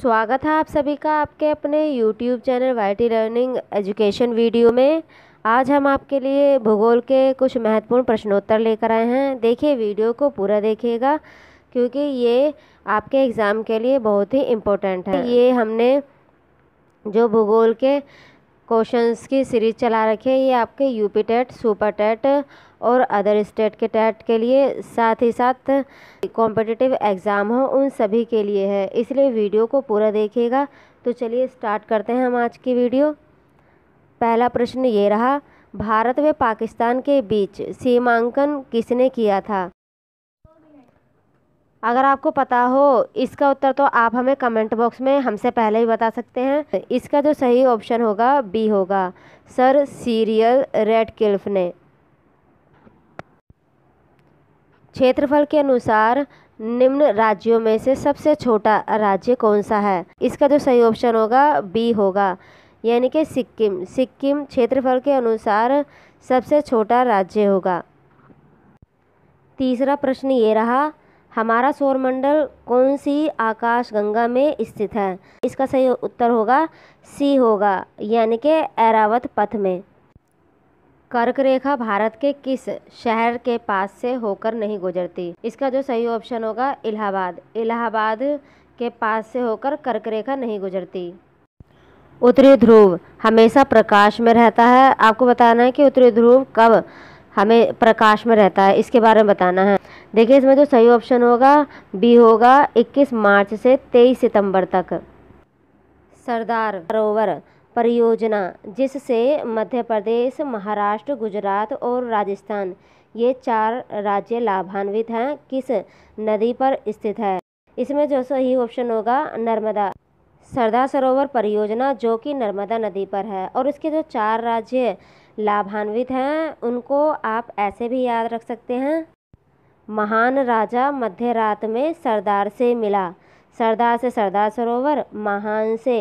स्वागत है आप सभी का आपके अपने YouTube channel Y T learning education video में आज हम आपके लिए भूगोल के कुछ महत्वपूर्ण प्रश्नोत्तर लेकर आए हैं देखिए वीडियो को पूरा देखिएगा क्योंकि ये आपके एग्ज़ाम के लिए बहुत ही इम्पोर्टेंट है ये हमने जो भूगोल के क्वेश्चंस की सीरीज़ चला रखी है ये आपके यूपी टेट सुपर टेट और अदर स्टेट के टेट के लिए साथ ही साथ कॉम्पिटिटिव एग्ज़ाम हो उन सभी के लिए है इसलिए वीडियो को पूरा देखिएगा तो चलिए स्टार्ट करते हैं हम आज की वीडियो पहला प्रश्न ये रहा भारत व पाकिस्तान के बीच सीमांकन किसने किया था अगर आपको पता हो इसका उत्तर तो आप हमें कमेंट बॉक्स में हमसे पहले ही बता सकते हैं इसका जो सही ऑप्शन होगा बी होगा सर सीरियल रेड किल्फ ने क्षेत्रफल के अनुसार निम्न राज्यों में से सबसे छोटा राज्य कौन सा है इसका जो सही ऑप्शन होगा बी होगा यानी कि सिक्किम सिक्किम क्षेत्रफल के अनुसार सबसे छोटा राज्य होगा तीसरा प्रश्न ये रहा हमारा सौरमंडल कौन सी आकाशगंगा में स्थित है इसका सही उत्तर होगा सी होगा यानी कि एरावत पथ में कर्क रेखा भारत के किस शहर के पास से होकर नहीं गुजरती इसका जो सही ऑप्शन होगा इलाहाबाद इलाहाबाद के पास से होकर कर्क रेखा नहीं गुजरती उत्तरी ध्रुव हमेशा प्रकाश में रहता है आपको बताना है कि उत्तरी ध्रुव कब हमें प्रकाश में रहता है इसके बारे में बताना है देखिए इसमें जो सही ऑप्शन होगा बी होगा 21 मार्च से 23 सितंबर तक सरदार सरोवर परियोजना जिससे मध्य प्रदेश महाराष्ट्र गुजरात और राजस्थान ये चार राज्य लाभान्वित हैं किस नदी पर स्थित है इसमें जो सही ऑप्शन होगा नर्मदा सरदार सरोवर परियोजना जो कि नर्मदा नदी पर है और इसके जो चार राज्य लाभान्वित हैं उनको आप ऐसे भी याद रख सकते हैं महान राजा मध्य रात में सरदार से मिला सरदार से सरदार सरोवर महान से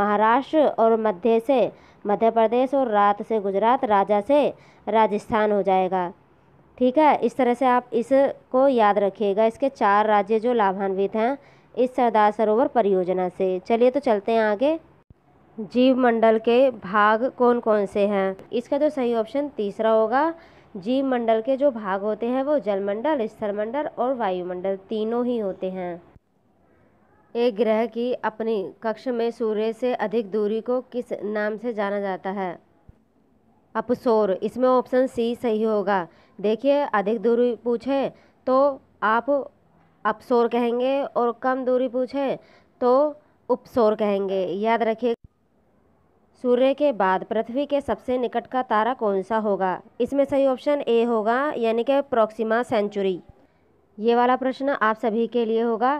महाराष्ट्र और मध्य से मध्य प्रदेश और रात से गुजरात राजा से राजस्थान हो जाएगा ठीक है इस तरह से आप इसको याद रखिएगा इसके चार राज्य जो लाभान्वित हैं इस सरदार सरोवर परियोजना से चलिए तो चलते हैं आगे जीव मंडल के भाग कौन कौन से हैं इसका जो तो सही ऑप्शन तीसरा होगा जीव मंडल के जो भाग होते हैं वो जलमंडल मंडल और वायुमंडल तीनों ही होते हैं एक ग्रह की अपनी कक्ष में सूर्य से अधिक दूरी को किस नाम से जाना जाता है अपसोर इसमें ऑप्शन सी सही होगा देखिए अधिक दूरी पूछे तो आप अपसोर कहेंगे और कम दूरी पूछे तो उपसोर कहेंगे याद रखिए सूर्य के बाद पृथ्वी के सबसे निकट का तारा कौन सा होगा इसमें सही ऑप्शन ए होगा यानी कि प्रोक्सीमा सेंचुरी ये वाला प्रश्न आप सभी के लिए होगा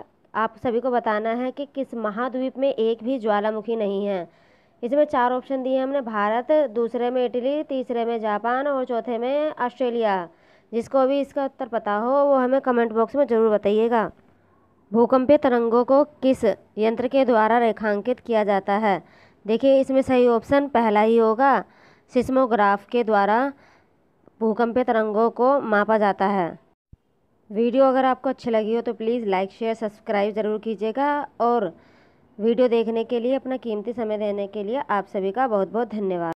आप सभी को बताना है कि किस महाद्वीप में एक भी ज्वालामुखी नहीं है इसमें चार ऑप्शन दिए हमने भारत दूसरे में इटली तीसरे में जापान और चौथे में ऑस्ट्रेलिया जिसको भी इसका उत्तर पता हो वो हमें कमेंट बॉक्स में ज़रूर बताइएगा भूकंपीय तरंगों को किस यंत्र के द्वारा रेखांकित किया जाता है देखिए इसमें सही ऑप्शन पहला ही होगा सिस्मोग्राफ के द्वारा भूकंपीय तरंगों को मापा जाता है वीडियो अगर आपको अच्छी लगी हो तो प्लीज़ लाइक शेयर सब्सक्राइब ज़रूर कीजिएगा और वीडियो देखने के लिए अपना कीमती समय देने के लिए आप सभी का बहुत बहुत धन्यवाद